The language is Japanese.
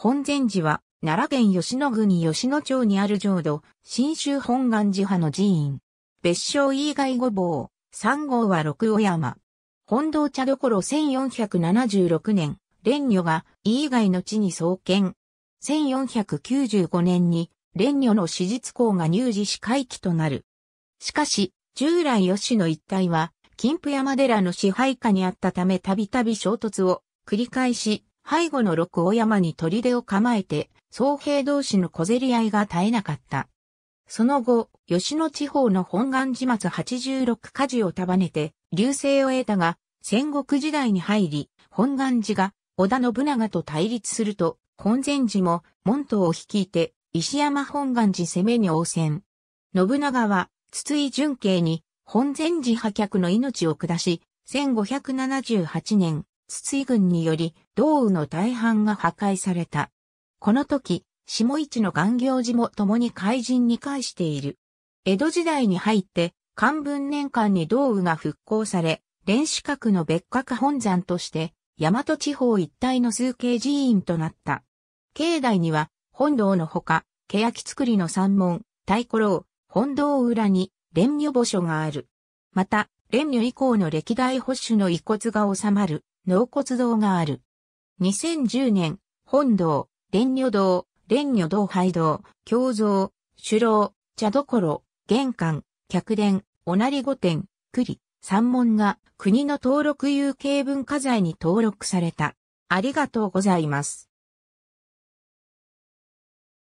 本禅寺は、奈良県吉野郡吉野町にある浄土、新州本願寺派の寺院。別称以外五坊、三号は六尾山。本堂茶どころ1476年、蓮女が、以外の地に創建。1495年に、蓮女の史実校が入寺し回帰となる。しかし、従来吉野一帯は、金峰山寺の支配下にあったためたびたび衝突を繰り返し、背後の六大山に砦を構えて、僧兵同士の小競り合いが絶えなかった。その後、吉野地方の本願寺末86火事を束ねて、流星を得たが、戦国時代に入り、本願寺が織田信長と対立すると、本前寺も門徒を率いて、石山本願寺攻めに応戦。信長は、筒井純慶に、本前寺破却の命を下し、1578年、筒井軍により、道雨の大半が破壊された。この時、下市の岩行寺も共に怪人に返している。江戸時代に入って、漢文年間に道雨が復興され、連四角の別格本山として、大和地方一帯の数形寺院となった。境内には、本堂のほか、欅作りの山門、太鼓楼、本堂裏に、蓮御墓所がある。また、蓮如以降の歴代保守の遺骨が収まる、納骨堂がある。2010年、本堂、蓮如堂、蓮如堂拝堂、胸蔵、首楼、茶所、玄関、客殿、おなり御殿、栗、三門が国の登録有形文化財に登録された。ありがとうございます。